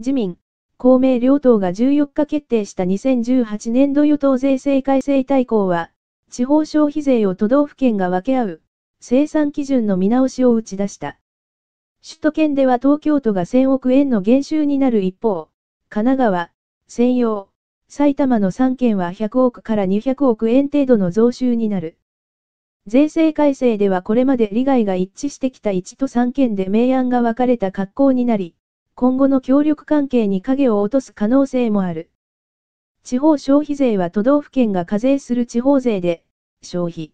自民、公明両党が14日決定した2018年度与党税制改正大綱は、地方消費税を都道府県が分け合う、生産基準の見直しを打ち出した。首都圏では東京都が1000億円の減収になる一方、神奈川、専用、埼玉の3県は100億から200億円程度の増収になる。税制改正ではこれまで利害が一致してきた1と3県で明暗が分かれた格好になり、今後の協力関係に影を落とす可能性もある。地方消費税は都道府県が課税する地方税で、消費、